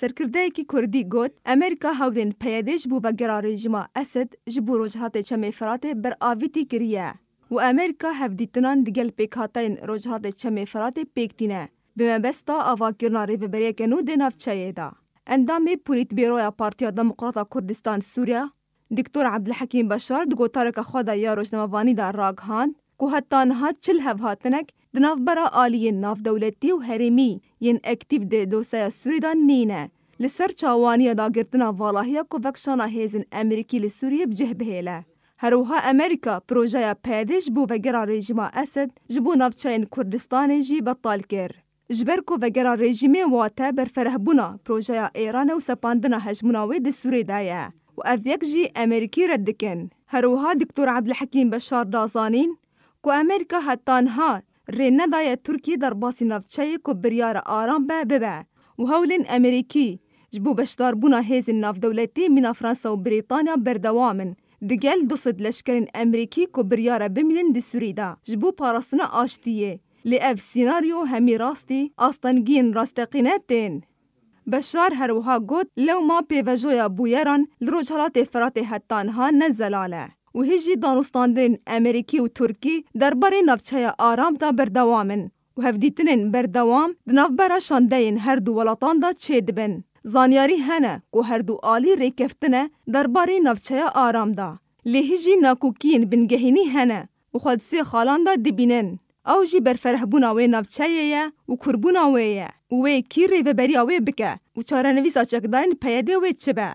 سرکردایی که کردی گوت امریکا هاولین پیادش بو بگرا رژیما اسد جبو روجهات چمه فرات بر آویتی گریه و امریکا هف دیتنان دیگل پیکاتاین روجهات چمه فرات پیکتینه بمبستا آوا گرنا ریو بریه کنو دیناف چایه دا اندامی پوریت بیرویا پارتیا دموقراطا کردستان سوریا دکتور عبدالحکیم بشار دگو تارک خواده یا در راگ که حتی نهاد چل هفهاتنک دناف برا آلی ناف دولتی و هرمی ین اکتیف ده دوسیا سوریدان نینه لسر چاوانی دا گردنا والاهیا که وکشانا هیزن امریکی لسوری بجه بهیله. هروها امریکا پروژه پیدش بو وگرا رژیما اسد جبو نافچین کردستان جی بطال کر. جبر کو وگرا رژیم واته برفره بونا پروژه ایران و سپاندنا هجموناوی ده سوری دایه. و افیک جی امریکی ردکن. هروها دکتور عبدالحکیم بشار دازانین کو امریکا هتان ها ری ندای ترکی در باسی نفچه کو بریار آرام به ببه و هولین امریکی جبو بشدار بونا هیز نفت دولتی من فرانسا و بریتانیا بردوامن دگل دوصد لشکرین امریکی کو بریار بملن دی سوریدا جبو پاراستنا آشتیه لی اف سیناریو همی راستی آستانگین راستقینتین بشار هروها گوت لو ما پیوژویا بویران لروج فرات هتان ها نزلاله و هجی دانستاندن امریکی و ترکی درباره نفچه آرام تا بردوامن و هفدیتنن بردوام دنافبرا شاندین هر دو ولاتان دا چه دبن. زانیاری هنه کو هر دو آلی ریکفتنه درباره نفچه آرام دا. لهجی ناکوکین بنگهینی هنه و خودسی خالان دا دبینن. او جی برفره بونا وی نفچه یه و کربونا ویه و وی کیر ریوه بریا وی بکه و چاره نویسا چکدارین پیده وی چبه.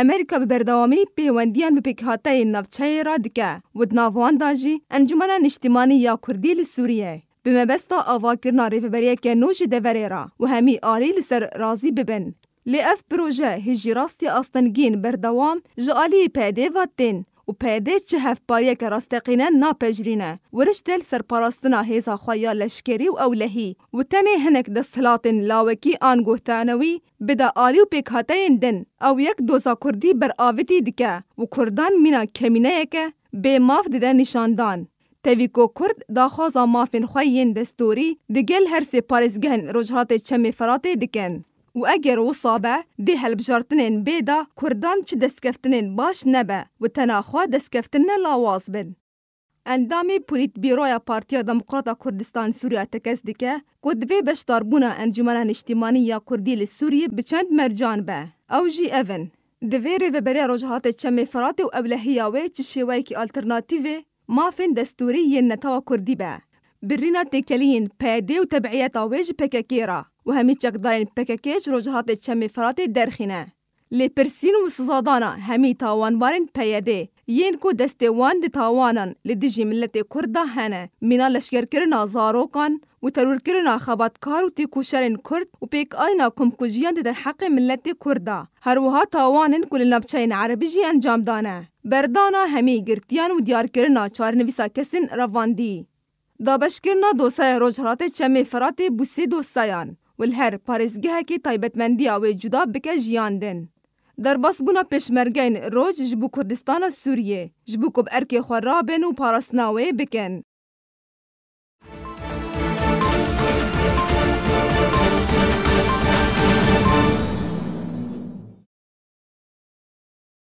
امريكا ببردوامي بيوانديان ببكهاتي النفطي رادكا ودنافوان داجي انجمنا نشتماني يا كردي لسوريا بما بستا افا كرنا ريفبريا كنوش دفريرا وهمي آلي لسر رازي ببن لأف بروجه هجي راستي أصطنقين بردوام جالي بادي فاتين û pêdê çi hevpayeke rasteqîne napejrîne wiriş del serparastina hêza xwe ya leşkerî û ewlehî û tenê hinek desthilatên lawekî an gohtanewî bida alî û pêkhateyên din ew yek doza Kurdî beravitî dike û Kurdan mîna kemîneyeke bê mav dide nîşandan. Tevîko Kurd daxwaza mafên xwe yên destûrî di gel her sê parêzgehên Rojhilatê Çemê Feratê dikin. و وأجر وصابة هل بجارتنین بیدا کردان چه دسکفتنین باش نبه و تناخوا دسكفتنين لاواز بن. اندامی پولیت بیرویا پارتیا دموکراتا کردستان سوریا دیکه دکه وی بشتار بونا انجمنان اجتماعی یا کردی لی سوری بچند مرجان به. او جی اون. دوی بری رجهات چمی فرات و اولهیاوی چه شیوهی که الترناتیوی مافین دستوری ین نتاو کردی به. برینا تکلین پیده و تبعیت آویج پککیره. و همی چکدارین پککیش رو جهات چمی فرات درخینه. لی پرسین و سزادانا همی تاوان بارین پیده یین کو دسته وان دی تاوانان لی دیجی ملت کرده هنه مینا لشگر کرنا زاروکان و ترور کرنا خباتکار و تی کوشرین کرد و پیک آینا کمکوجیان دی در حق ملت کرده هر وها تاوانن کل نفچین عربی جی انجام دانه بردانا همی گرتیان و دیار کرنا چار نویسا کسین رواندی دابش کرنا دوسای روجهرات چمی فرات بوسی دوسایان والهر باريس جهكي طيبت من دي أوي جدا بك جياندن در بس بونا پشمرگين روج جبو كردستان سوريا جبو كوب اركي خرابن و پارسناوي بكن